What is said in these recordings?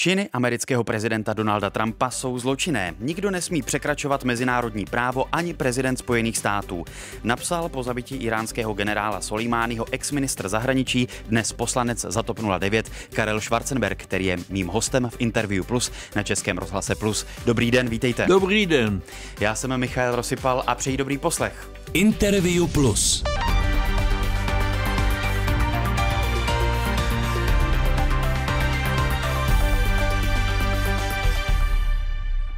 Činy amerického prezidenta Donalda Trumpa jsou zločinné. Nikdo nesmí překračovat mezinárodní právo ani prezident Spojených států. Napsal po zabití iránského generála Solimányho ex-ministr zahraničí, dnes poslanec za TOP 09 Karel Schwarzenberg, který je mým hostem v Interview Plus na Českém rozhlase Plus. Dobrý den, vítejte. Dobrý den. Já jsem Michal Rosypal a přeji dobrý poslech. Interview Plus.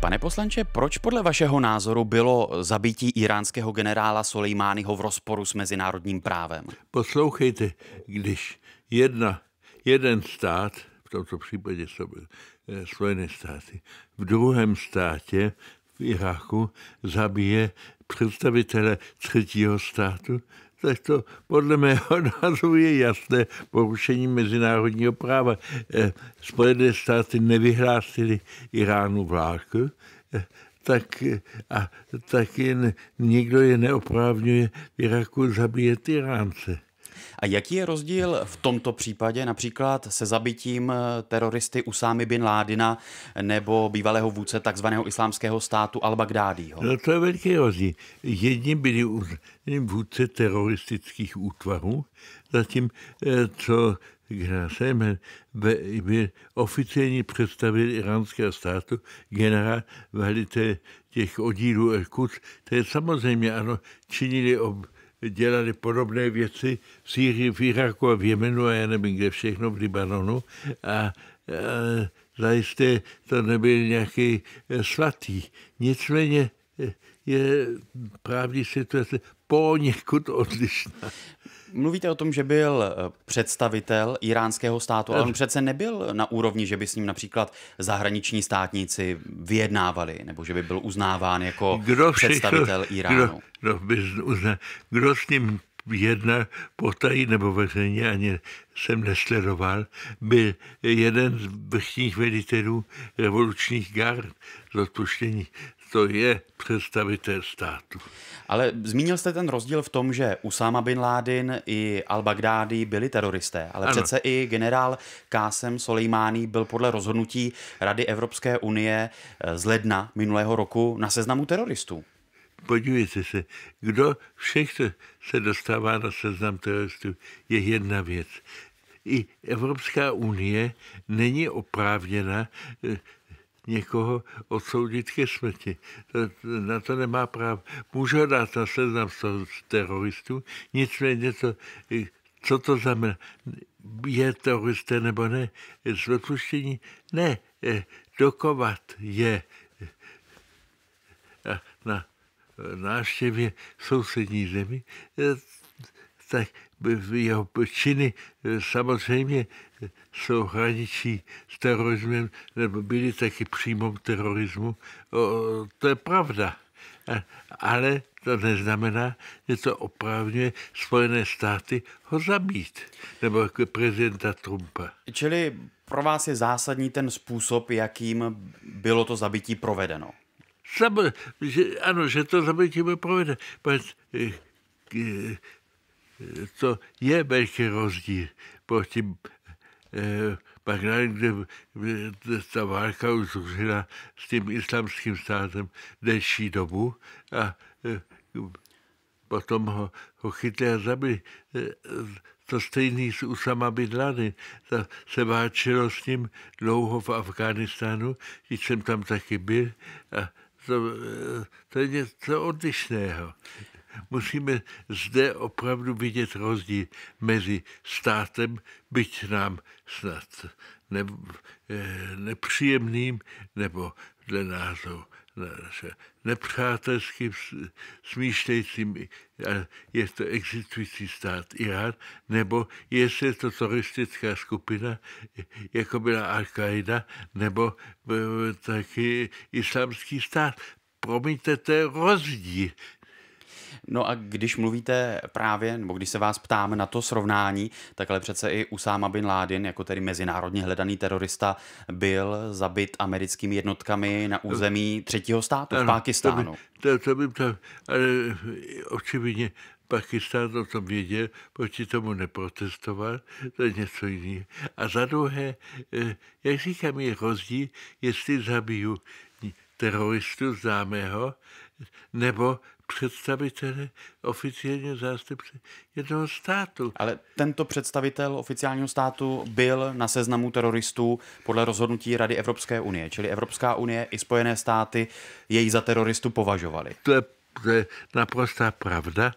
Pane poslanče, proč podle vašeho názoru bylo zabití iránského generála Soleimányho v rozporu s mezinárodním právem? Poslouchejte, když jedna, jeden stát, v tomto případě to byly eh, Spojené státy, v druhém státě, v Iráku, zabije představitele třetího státu, tak to podle mého názoru je jasné porušení mezinárodního práva. Eh, Spojené státy nevyhlásily Iránu vláku, eh, tak, a taky nikdo je neoprávňuje v Iraku zabíjet Iránce. A jaký je rozdíl v tomto případě například se zabitím eh, teroristy Usámy bin Ládina nebo bývalého vůdce takzvaného islámského státu Al-Baghdádího? No to je velký rozdíl. Jedni byli vůdce teroristických útvarů, zatím eh, co Grasem byl oficiálně představil iránského státu generál velitel těch oddílů Erkut, které samozřejmě ano, činili ob, dělali podobné věci v Sýrii, v Iraku a v Jemenu a já nevím kde všechno, v Libanonu. A, a zajisté to nebyl nějaký eh, svatý. Nicméně eh, je právní situace poněkud odlišná. Mluvíte o tom, že byl eh, představitel iránského státu, ale on přece nebyl na úrovni, že by s ním například zahraniční státníci vyjednávali, nebo že by byl uznáván jako kdo všechno, představitel Iránu. Kdo, kdo, kdo s ním jedna potají nebo veřejně ani jsem nesledoval, By jeden z vrchních velitelů revolučních gard z odpuštění to je představitel státu. Ale zmínil jste ten rozdíl v tom, že Usama bin Laden i al-Baghdadi byli teroristé, ale ano. přece i generál Kásem Soleimani byl podle rozhodnutí Rady Evropské unie eh, z ledna minulého roku na seznamu teroristů. Podívejte se, kdo všechno se dostává na seznam teroristů, je jedna věc. I Evropská unie není oprávněna eh, někoho odsoudit ke smrti. To, na to nemá práv. Může ho dát na seznam teroristů, nicméně to, co to znamená? Je teroristé nebo ne? Z odpuštění? Ne. Eh, dokovat je eh, na návštěvě sousední zemi, eh, tak jeho činy samozřejmě jsou hraničí s terorismem, nebo byli taky příjmom terorismu. O, to je pravda. Ale to neznamená, že to oprávňuje Spojené státy ho zabít, nebo jako prezidenta Trumpa. Čili pro vás je zásadní ten způsob, jakým bylo to zabití provedeno? Sam, že, ano, že to zabití bylo provedeno. Eh, eh, to je velký rozdíl proti Eh, pak kde ta válka už s tím islamským státem delší dobu a eh, potom ho, ho chytli a zabili. To stejný s Usama Bin Laden. Ta se váčilo s ním dlouho v Afghánistánu, když jsem tam taky byl a to, eh, to je něco odlišného musíme zde opravdu vidět rozdíl mezi státem, byť nám snad ne, eh, nepříjemným nebo dle názoru naše nepřátelským, smýšlejícím, je to existující stát Irán, nebo jestli je to turistická skupina, jako byla Al-Qaida, nebo eh, taky islámský stát. Promiňte, to je rozdíl. No a když mluvíte právě, nebo když se vás ptáme na to srovnání, tak ale přece i Usáma Bin Laden, jako tedy mezinárodně hledaný terorista, byl zabit americkými jednotkami na území třetího státu ano, v Pákistánu. To, by, to, to by to, ale eh, očividně Pakistán o tom věděl, proti tomu neprotestoval, to je něco jiného. A za druhé, eh, jak říkám, je rozdíl, jestli zabiju teroristu známého, nebo představitel oficiálního zástupce jednoho státu. Ale tento představitel oficiálního státu byl na seznamu teroristů podle rozhodnutí Rady Evropské unie, čili Evropská unie i Spojené státy jej za teroristu považovali. To je to je naprostá pravda,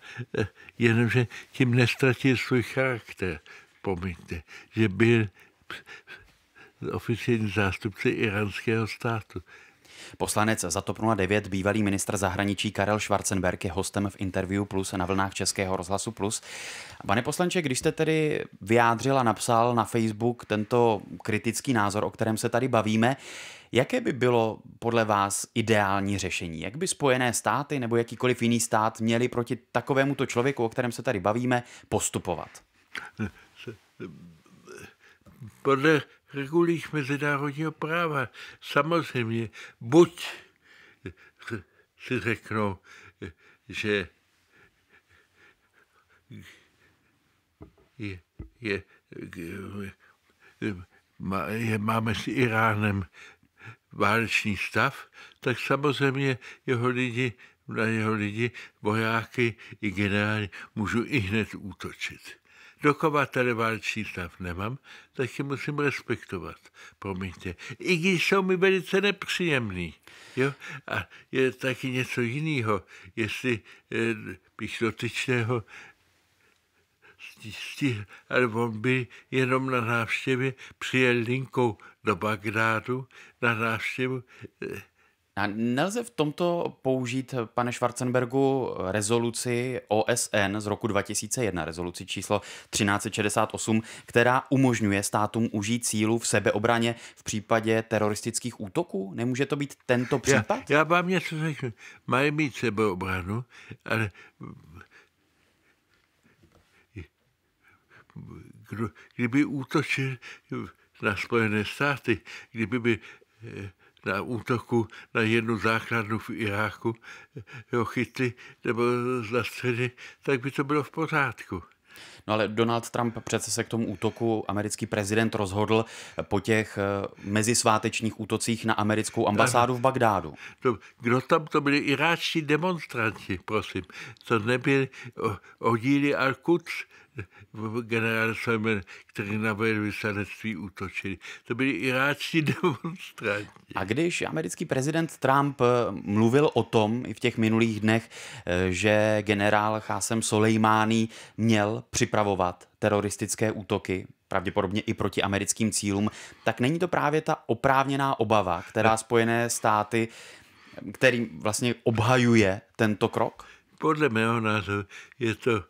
jenomže tím nestratil svůj charakter, pomiňte, že byl oficiální zástupce iránského státu. Poslanec za TOP 09, bývalý ministr zahraničí Karel Schwarzenberg je hostem v interview Plus na vlnách Českého rozhlasu Plus. Pane poslanče, když jste tedy vyjádřil a napsal na Facebook tento kritický názor, o kterém se tady bavíme, Jaké by bylo podle vás ideální řešení? Jak by Spojené státy nebo jakýkoliv jiný stát měli proti takovémuto člověku, o kterém se tady bavíme, postupovat? Podle regulích mezinárodního práva. Samozřejmě, buď si řeknou, že je, je, je, máme s Iránem válečný stav, tak samozřejmě jeho lidi, na jeho lidi, vojáky i generály můžu i hned útočit doková válčí stav nemám, tak je musím respektovat, promiňte. I když jsou mi velice nepříjemný. Jo? A je taky něco jiného, jestli eh, bych dotyčného stihl, ale on by jenom na návštěvě přijel linkou do Bagdádu na návštěvu eh, a nelze v tomto použít, pane Schwarzenbergu, rezoluci OSN z roku 2001, rezoluci číslo 1368, která umožňuje státům užít sílu v sebeobraně v případě teroristických útoků? Nemůže to být tento případ? Já, já vám něco řeknu. Mají mít sebeobranu, ale kdo, kdyby útočil na Spojené státy, kdyby by eh, na útoku na jednu základnu v Iráku ho chytli nebo zastřeli, tak by to bylo v pořádku. No ale Donald Trump přece se k tomu útoku americký prezident rozhodl po těch eh, mezisvátečních útocích na americkou ambasádu v Bagdádu. To, kdo tam to byli? Iráčtí demonstranti, prosím. To nebyli odíly Al-Quds, Generál Sojmen, který na velvyslanectví útočili. To byli iráčtí demonstranti. A když americký prezident Trump eh, mluvil o tom i v těch minulých dnech, eh, že generál Chásem Soleimani měl připravovat teroristické útoky, pravděpodobně i proti americkým cílům, tak není to právě ta oprávněná obava, která Spojené státy, eh, který vlastně obhajuje tento krok? Podle mého názoru je to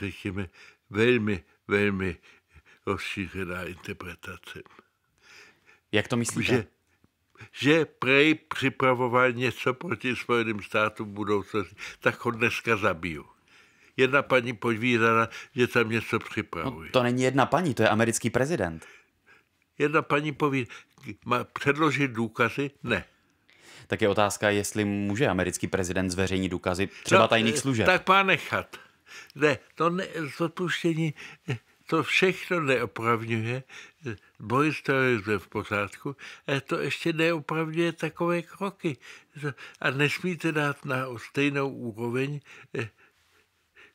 řekněme, velmi, velmi rozšířená interpretace. Jak to myslíte? Že, že prej připravoval něco proti Spojeným státům v budoucnosti, tak ho dneska zabiju. Jedna paní podvírala, že tam něco připravuje. No, to není jedna paní, to je americký prezident. Jedna paní poví, má předložit důkazy? Ne. Tak je otázka, jestli může americký prezident zveřejnit důkazy no, třeba tajných eh, služeb. Tak má nechat. Ne, to ne, odpuštění, to všechno neopravňuje. Boj s terorismem v pořádku, ale to ještě neopravňuje takové kroky. A nesmíte dát na stejnou úroveň eh,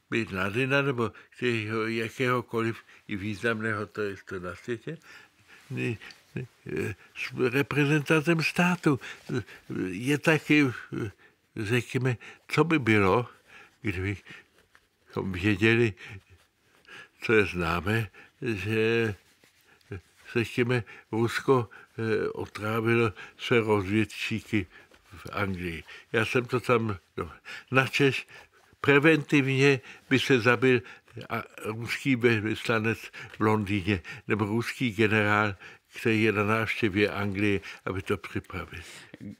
být Nadina nebo kterého, jakéhokoliv i významného to na světě s reprezentantem státu. Je taky, řekněme, co by bylo, kdyby věděli, co je známe, že se těmi Rusko eh, otrávilo své rozvědčíky v Anglii. Já jsem to tam... No, načeš preventivně by se zabil a ruský vyslanec v Londýně nebo ruský generál, který je na návštěvě Anglie, aby to připravil.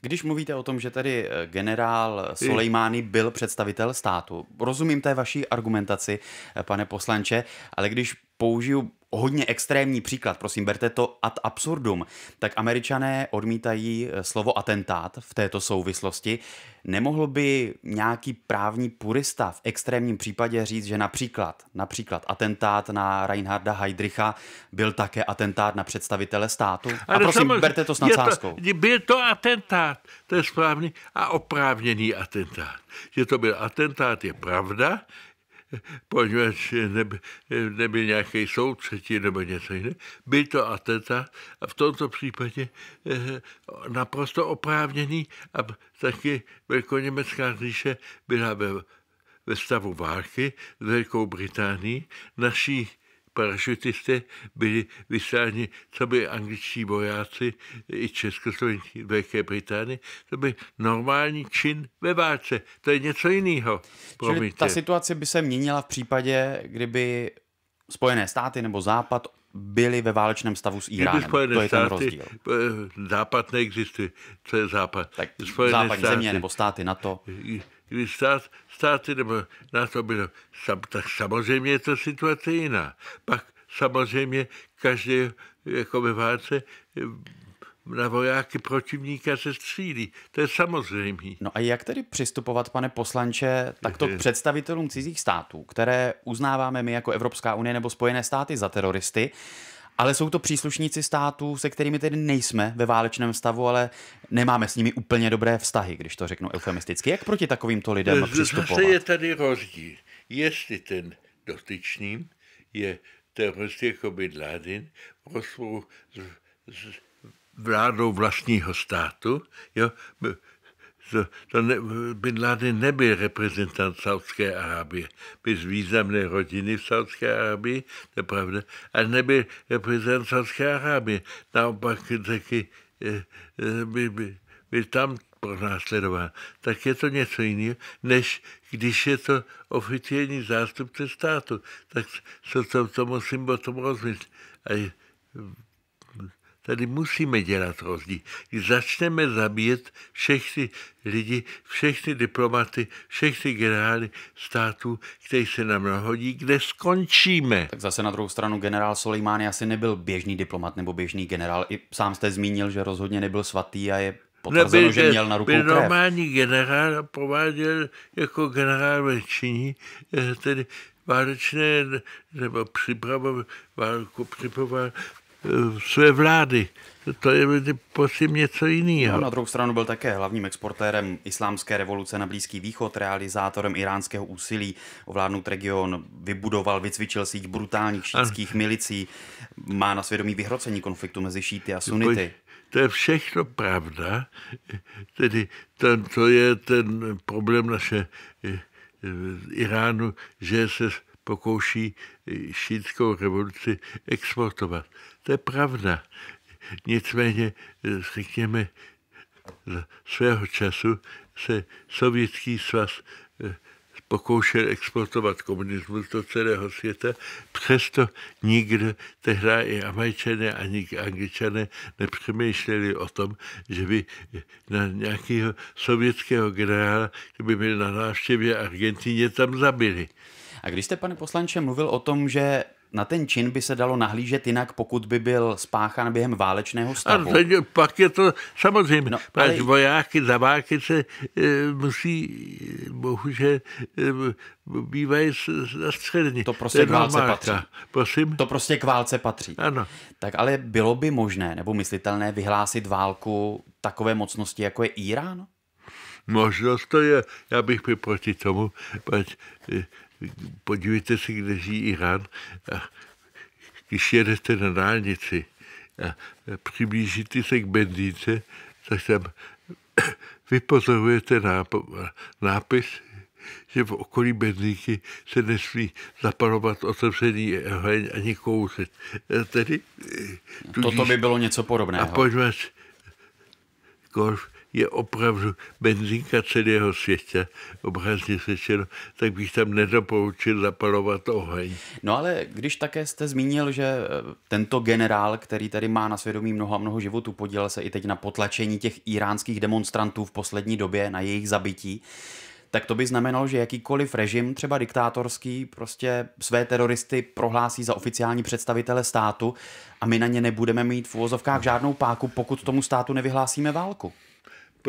Když mluvíte o tom, že tady eh, generál Soleimány byl představitel státu, rozumím té vaší argumentaci, eh, pane poslanče, ale když použiju hodně extrémní příklad, prosím, berte to ad absurdum, tak američané odmítají eh, slovo atentát v této souvislosti. Nemohl by nějaký právní purista v extrémním případě říct, že například, například atentát na Reinharda Heydricha byl také atentát na představitele státu? A Ale prosím, samozřejmě, berte to s nadsázkou. To, byl to atentát, to je správný a oprávněný atentát. Že to byl atentát, je pravda, poněvadž neby, neby nějaký soud třetí nebo něco jiné, by to atentát a v tomto případě eh, naprosto oprávněný a taky Velkoněmecká říše byla ve, ve stavu války s Velkou Británií. Naší parašutisté byli vysláni, co by angličtí vojáci i československí Velké Británie, to by normální čin ve válce. To je něco jiného. Čili ta situace by se měnila v případě, kdyby Spojené státy nebo Západ byli ve válečném stavu s Iránem. to je státy, ten rozdíl. Eh, Západ neexistuje. Co je Západ? Tak Spojené západní státy. země nebo státy NATO. Kdyby stát státy nebo na to bylo, tak samozřejmě je to situace jiná. Pak samozřejmě každý jako ve válce na vojáky protivníka se střílí. To je samozřejmé. No a jak tedy přistupovat, pane poslanče, takto k představitelům cizích států, které uznáváme my jako Evropská unie nebo Spojené státy za teroristy, ale jsou to příslušníci států, se kterými tedy nejsme ve válečném stavu, ale nemáme s nimi úplně dobré vztahy, když to řeknu eufemisticky. Jak proti takovýmto lidem přistupovat? Zase je tady rozdíl. Jestli ten dotyčný je terorist jako bydládin Laden, proslou s, s vládou vlastního státu, jo, to, to ne, Bin Laden nebyl reprezentant Saudské Arábie. Byl z významné rodiny v Saudské Arábii, to je pravda, ale nebyl reprezentant Saudské Arábie. Naopak taky eh, eh, by, by, by tam pronásledován, tak je to něco jiného, než když je to oficiální zástupce státu. Tak co to, to musím o tom rozmyslet. A Tady musíme dělat rozdíl. Když začneme zabíjet všechny lidi, všechny diplomaty, všechny generály států, kteří se nám nahodí, kde skončíme. Tak zase na druhou stranu generál Soleimány asi nebyl běžný diplomat nebo běžný generál. I sám jste zmínil, že rozhodně nebyl svatý a je potvrzeno, nebyl, že měl na rukou byl krev. normální generál a prováděl jako generál ve činí, eh, tedy válečné, nebo připravoval, válku připravoval Eh, své vlády. To je prosím něco jiného. No, na druhou stranu byl také hlavním exportérem islámské revoluce na Blízký východ, realizátorem iránského úsilí ovládnout region, vybudoval, vycvičil si brutálních šítských milicí, má na svědomí vyhrocení konfliktu mezi šíty a sunity. To je všechno pravda, tedy ten, to je ten problém naše eh, eh, Iránu, že se pokouší eh, šítskou revoluci exportovat. To je pravda. Nicméně, eh, řekněme, svého času se sovětský svaz eh, pokoušel exportovat komunismus do celého světa, přesto nikdo, tehdy i američané ani angličané nepřemýšleli o tom, že by na nějakého sovětského generála, kdyby byl na návštěvě Argentině, tam zabili. A když jste, pane poslanče, mluvil o tom, že na ten čin by se dalo nahlížet jinak, pokud by byl spáchán během válečného stavu. A pak je to samozřejmě, no, ale... vojáky, zaváky se e, musí, eh, bohužel, e, bývají zastřeleni. To prostě to k válce válka. patří. Prosím? To prostě k válce patří. Ano. Tak ale bylo by možné nebo myslitelné vyhlásit válku takové mocnosti, jako je Irán? Možnost to je, já bych byl proti tomu, protože podívejte se, kde žijí Irán. A když jedete na dálnici a přiblížíte se k benzínce, tak tam vypozorujete nápis, že v okolí benzínky se nesmí zapalovat otevřený oheň ani kouřit. E, tedy, e, tudíž, Toto by bylo něco podobného. A pojďme golf je opravdu benzínka celého světa, obrazně řečeno, tak bych tam nedoporučil zapalovat oheň. No ale když také jste zmínil, že eh, tento generál, který tady má na svědomí mnoho a mnoho životů, podílel se i teď na potlačení těch iránských demonstrantů v poslední době, na jejich zabití, tak to by znamenalo, že jakýkoliv režim, třeba diktátorský, prostě své teroristy prohlásí za oficiální představitele státu a my na ně nebudeme mít v úvozovkách žádnou páku, pokud tomu státu nevyhlásíme válku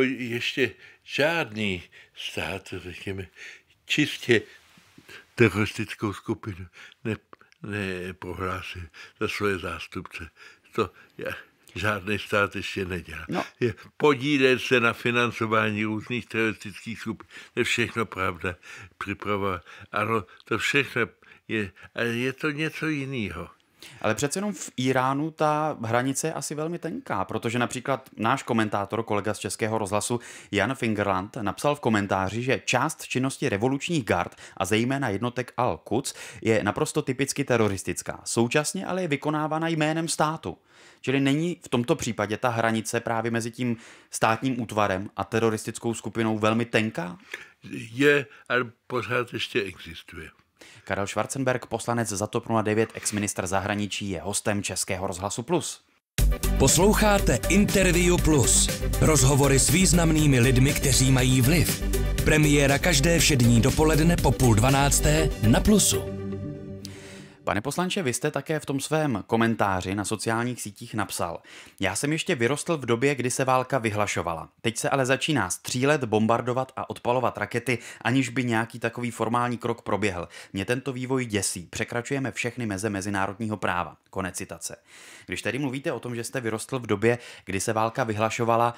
ještě žádný stát, řekněme, čistě teroristickou skupinu ne, neprohlásil za svoje zástupce. To já, žádný stát ještě nedělá. No. Je podílet se na financování různých teroristických skupin, to je všechno pravda, připravovat. Ano, to všechno je, ale je to něco jiného. Ale přece jenom v Iránu ta hranice je asi velmi tenká, protože například náš komentátor, kolega z Českého rozhlasu Jan Fingerland, napsal v komentáři, že část činnosti revolučních gard a zejména jednotek Al-Quds je naprosto typicky teroristická. Současně ale je vykonávána jménem státu. Čili není v tomto případě ta hranice právě mezi tím státním útvarem a teroristickou skupinou velmi tenká? Je, ale pořád ještě existuje. Karel Schwarzenberg, poslanec za TOP 09, ex zahraničí, je hostem Českého rozhlasu Plus. Posloucháte Interview Plus. Rozhovory s významnými lidmi, kteří mají vliv. Premiéra každé všední dopoledne po půl dvanácté na Plusu. Pane poslanče, vy jste také v tom svém komentáři na sociálních sítích napsal. Já jsem ještě vyrostl v době, kdy se válka vyhlašovala. Teď se ale začíná střílet, bombardovat a odpalovat rakety, aniž by nějaký takový formální krok proběhl. Mě tento vývoj děsí. Překračujeme všechny meze mezinárodního práva. Konec citace. Když tedy mluvíte o tom, že jste vyrostl v době, kdy se válka vyhlašovala,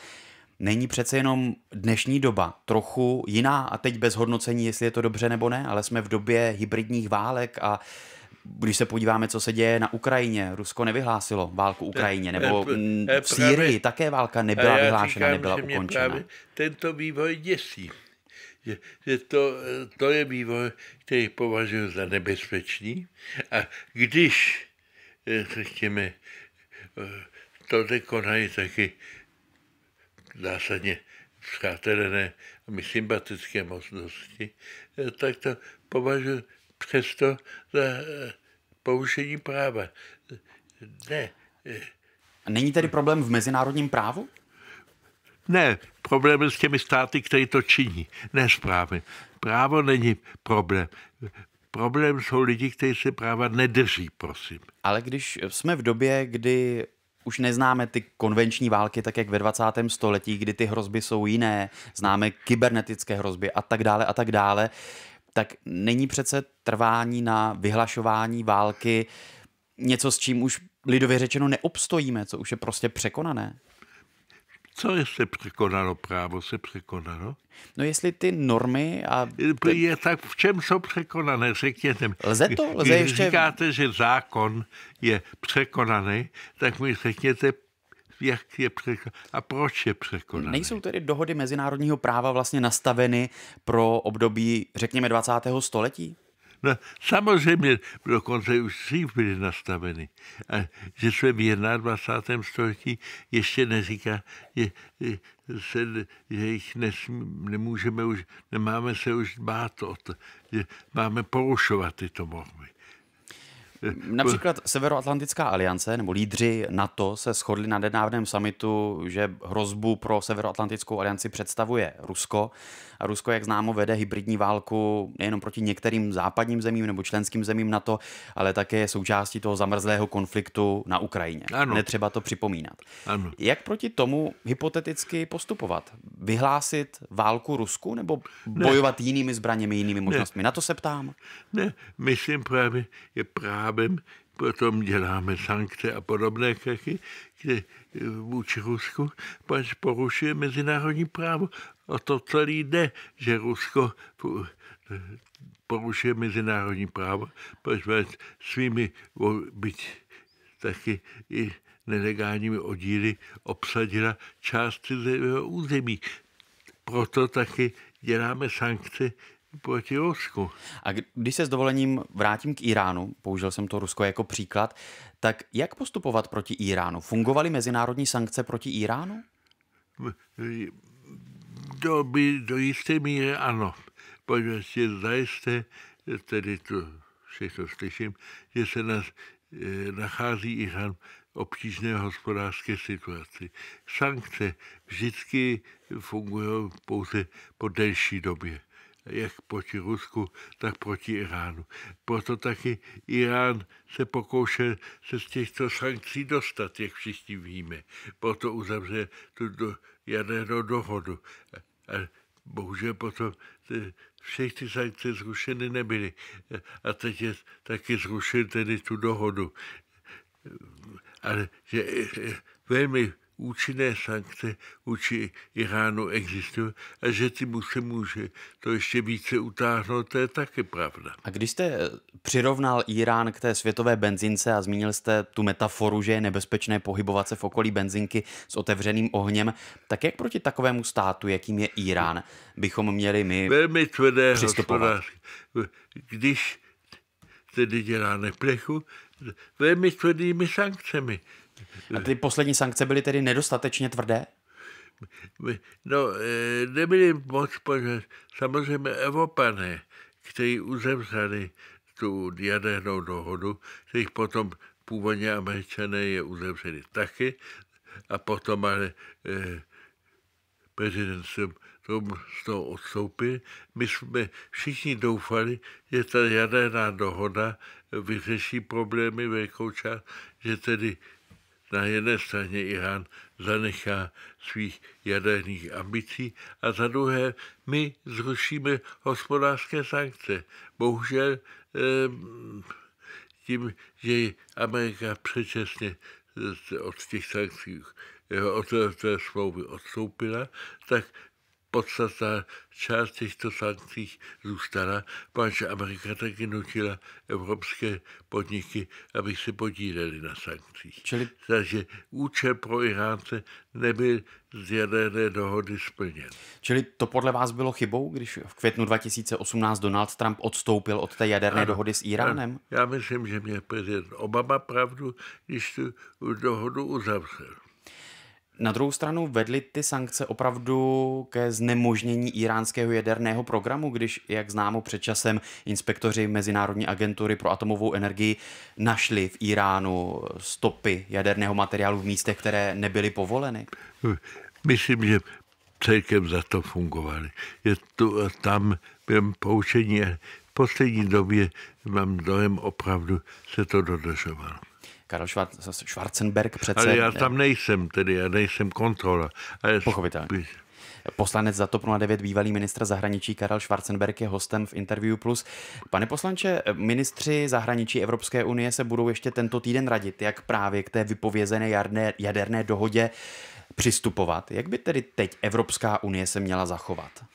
Není přece jenom dnešní doba trochu jiná a teď bez hodnocení, jestli je to dobře nebo ne, ale jsme v době hybridních válek a když se podíváme, co se děje na Ukrajině, Rusko nevyhlásilo válku Ukrajině, nebo v Sýrii také válka nebyla vyhlášena, nebyla ukončena. Tento vývoj děsí že, že to, eh, to je vývoj, který považuji za nebezpečný. A když, eh, řekněme, eh, to konají taky zásadně přátelené a my sympatické mocnosti, tak to považuji přesto za eh, porušení práva. Ne. Eh, není tedy problém v mezinárodním právu? Ne, problém je s těmi státy, které to činí, ne s právem. Právo není problém. Problém jsou lidi, kteří se práva nedrží, prosím. Ale když jsme v době, kdy už neznáme ty konvenční války, tak jak ve 20. století, kdy ty hrozby jsou jiné, známe kybernetické hrozby a tak dále a tak dále, tak není přece trvání na vyhlašování války něco, s čím už lidově řečeno neobstojíme, co už je prostě překonané? Co je se překonalo? Právo se překonalo? No jestli ty normy a... Ty... Je tak v čem jsou překonané, řekněte mi. Lze to? Lze Když ještě... říkáte, že zákon je překonaný, tak mi řekněte, jak je překonat a proč je překonat. Nejsou tedy dohody mezinárodního práva vlastně nastaveny pro období, řekněme, 20. století? No, samozřejmě, dokonce už dřív byly nastaveny. A že jsme v 21. století ještě neříká, je, je, se, že jich nesmí, nemůžeme už, nemáme se už bát o to, že máme porušovat tyto normy. Například Severoatlantická aliance nebo lídři NATO se shodli na nedávném samitu, že hrozbu pro Severoatlantickou alianci představuje Rusko. A Rusko, jak známo, vede hybridní válku nejenom proti některým západním zemím nebo členským zemím NATO, ale také je součástí toho zamrzlého konfliktu na Ukrajině. Ano. Netřeba to připomínat. Ano. Jak proti tomu hypoteticky postupovat? Vyhlásit válku Rusku nebo bojovat ne. jinými zbraněmi, jinými možnostmi? Ne. Na to se ptám. Ne, myslím právě, je právě štábem, potom děláme sankce a podobné kroky kde eh, vůči Rusku, pač porušuje mezinárodní právo. O to celý jde, že Rusko eh, porušuje mezinárodní právo, protože svými, byť taky i nelegálními oddíly obsadila část cizího území. Proto taky děláme sankce proti Rusku. A když se s dovolením vrátím k Iránu, použil jsem to Rusko jako příklad, tak jak postupovat proti Iránu? Fungovaly mezinárodní sankce proti Iránu? Do, by, do jisté míry ano. Pojďme si zajisté, tedy to všechno slyším, že se nás eh, nachází Irán obtížné hospodářské situaci. Sankce vždycky fungují pouze po delší době jak proti Rusku, tak proti Iránu. Proto taky Irán se pokoušel se z těchto sankcí dostat, jak všichni víme. Proto uzavře tu do, jadernou dohodu. A, a bohužel potom všechny ty sankce zrušeny nebyly. A teď je taky zrušil tedy tu dohodu. Ale že velmi účinné sankce vůči Iránu existují a že mu se může to ještě více utáhnout, to je také pravda. A když jste eh, přirovnal Irán k té světové benzince a zmínil jste tu metaforu, že je nebezpečné pohybovat se v okolí benzinky s otevřeným ohněm, tak jak proti takovému státu, jakým je Irán, bychom měli my Velmi tvrdé přistupovat? Když tedy dělá neplechu, velmi tvrdými sankcemi. A ty poslední sankce byly tedy nedostatečně tvrdé? No, e, nebyly moc, protože samozřejmě Evropany, kteří uzemřeli tu jadernou dohodu, kterých potom původně američané je uzemřeli taky, a potom ale eh, prezident Trump z toho odstoupil. My jsme všichni doufali, že ta jaderná dohoda vyřeší problémy velkou část, že tedy na jedné straně Irán zanechá svých jaderných ambicí a za druhé my zrušíme hospodářské sankce. Bohužel eh, tím, že Amerika předčasně eh, od těch sankcí eh, od té smlouvy odstoupila, tak podstatná část těchto sankcí zůstala, protože Amerika taky nutila evropské podniky, aby se podíleli na sankcích. Čili... Takže účel pro Iránce nebyl z jaderné dohody splněn. Čili to podle vás bylo chybou, když v květnu 2018 Donald Trump odstoupil od té jaderné ano, dohody s Iránem? Já myslím, že měl prezident Obama pravdu, když tu dohodu uzavřel. Na druhou stranu vedly ty sankce opravdu ke znemožnění iránského jaderného programu, když, jak známo před časem, inspektoři Mezinárodní agentury pro atomovou energii našli v Iránu stopy jaderného materiálu v místech, které nebyly povoleny. Myslím, že celkem za to fungovaly. Je tu a tam během poučení v poslední době mám dojem opravdu se to dodržovalo. Karel Schwarzenberg přece... Ale já tam nejsem tedy, já nejsem kontrola. Ale Pochopitelně. Spíš... Poslanec za TOP 09, bývalý ministr zahraničí Karel Schwarzenberg je hostem v Interview Plus. Pane poslanče, ministři zahraničí Evropské unie se budou ještě tento týden radit, jak právě k té vypovězené jarné, jaderné dohodě přistupovat. Jak by tedy teď Evropská unie se měla zachovat?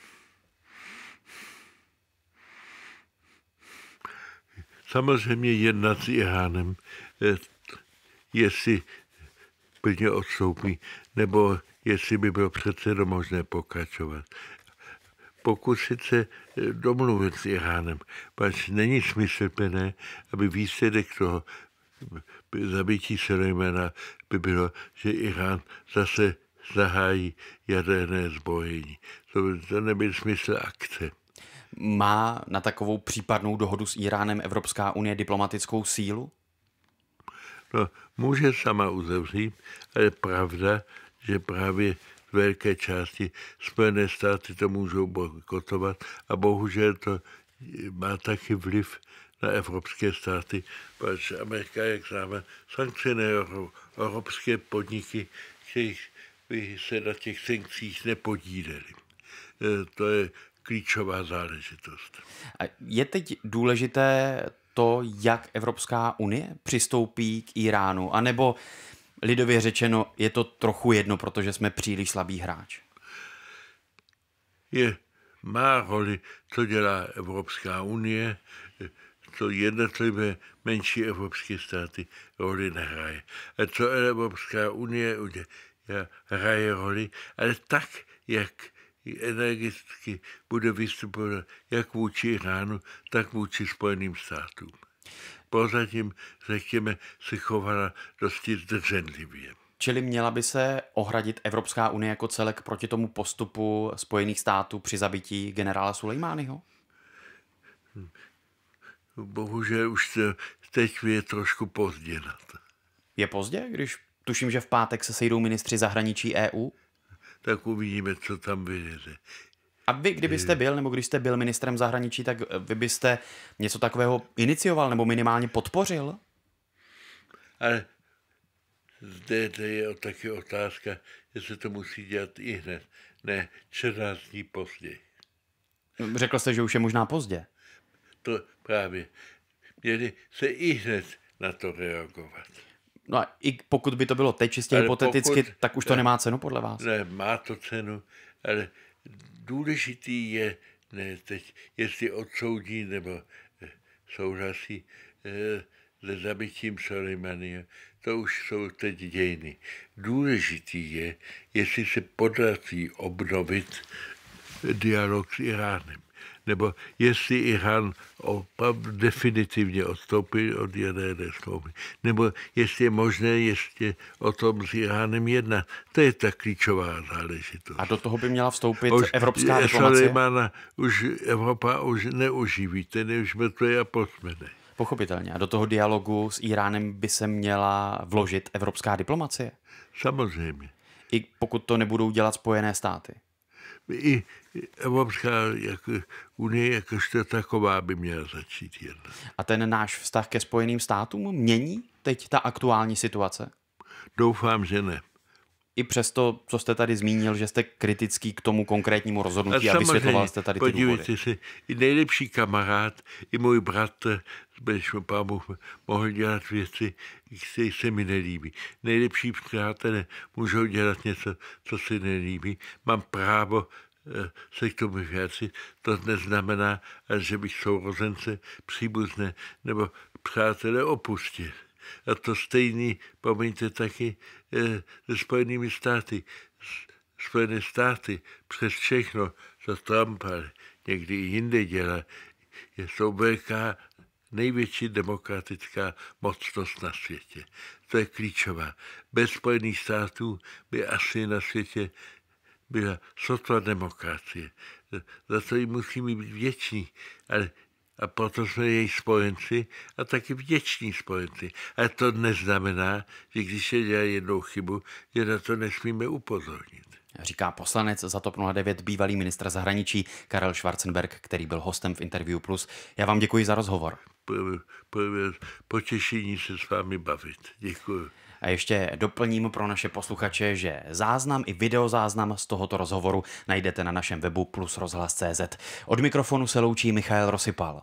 Samozřejmě jednat s Iránem, eh, jestli plně odstoupí, nebo jestli by bylo přece možné pokračovat. Pokusit se eh, domluvit s Iránem, protože není smyslplné, aby výsledek toho eh, zabití Sulejmana by bylo, že Irán zase zahájí jaderné zbojení. To, to nebyl smysl akce. Má na takovou případnou dohodu s Iránem Evropská unie diplomatickou sílu? No, může sama uzavřít, ale je pravda, že právě z velké části Spojené státy to můžou bojkotovat a bohužel to má taky vliv na evropské státy, protože Amerika, jak známe, sankcionuje evropské podniky, kterých by se na těch sankcích nepodíleli. E, to je klíčová záležitost. A je teď důležité to, jak Evropská unie přistoupí k Iránu? A nebo lidově řečeno, je to trochu jedno, protože jsme příliš slabý hráč? Je má roli, co dělá Evropská unie, co jednotlivé menší evropské státy roli nehraje. A co Evropská unie hraje roli, ale tak, jak energicky bude vystupovat jak vůči Iránu, tak vůči Spojeným státům. Prozatím, řekněme, se chovala dosti zdrženlivě. Čili měla by se ohradit Evropská unie jako celek proti tomu postupu Spojených států při zabití generála Sulejmányho? Bohužel už teď je trošku pozdě na to. Je pozdě, když tuším, že v pátek se sejdou ministři zahraničí EU? tak uvidíme, co tam vyjede. A vy, kdybyste byl, nebo když jste byl ministrem zahraničí, tak eh, vy byste něco takového inicioval nebo minimálně podpořil? Ale zde to je taky otázka, jestli to musí dělat i hned. Ne, 14 dní později. Řekl jste, že už je možná pozdě. To právě. Měli se i hned na to reagovat. No a i pokud by to bylo teď čistě ale hypoteticky, pokud, tak už to ne, nemá cenu podle vás. Ne, má to cenu, ale důležitý je, ne teď, jestli odsoudí nebo eh, souhlasí eh, se zabitím Soleimania. To už jsou teď dějiny. Důležitý je, jestli se podaří obnovit dialog s Iránem nebo jestli Irán opravdu definitivně odstoupí od jaderné smlouvy, nebo jestli je možné ještě o tom s Iránem jednat. To je ta klíčová záležitost. A do toho by měla vstoupit už evropská diplomacie? už Evropa už neuživí, ten je už mrtvý a posmene. Pochopitelně. A do toho dialogu s Iránem by se měla vložit evropská diplomacie? Samozřejmě. I pokud to nebudou dělat Spojené státy? i Evropská jak, unie jakožto taková by měla začít jednat. A ten náš vztah ke Spojeným státům mění teď ta aktuální situace? Doufám, že ne. I přesto, co jste tady zmínil, že jste kritický k tomu konkrétnímu rozhodnutí a, a vysvětloval jste tady ty důvody. si, i nejlepší kamarád, i můj bratr bez Pámu mohl dělat věci, které se mi nelíbí. Nejlepší přátelé můžou dělat něco, co se nelíbí. Mám právo eh, se k tomu věci. To neznamená, že bych sourozence, příbuzné nebo přátelé opustil. A to stejný, pomeňte taky eh, se Spojenými státy. Spojené státy přes všechno, co Trump někdy i jinde dělá, jsou velká největší demokratická mocnost na světě. To je klíčová. Bez Spojených států by asi na světě byla sotva demokracie. Za to jim musíme být vděční, ale a proto jsme její spojenci a taky vděční spojenci. A to neznamená, že když se dělá jednou chybu, že na to nesmíme upozornit. Říká poslanec za TOP 09, bývalý ministr zahraničí Karel Schwarzenberg, který byl hostem v Interview Plus. Já vám děkuji za rozhovor. potěšení se s vámi bavit. Děkuji. A ještě doplním pro naše posluchače, že záznam i videozáznam z tohoto rozhovoru najdete na našem webu plus.rozhlas.cz. Od mikrofonu se loučí Michal Rosypal.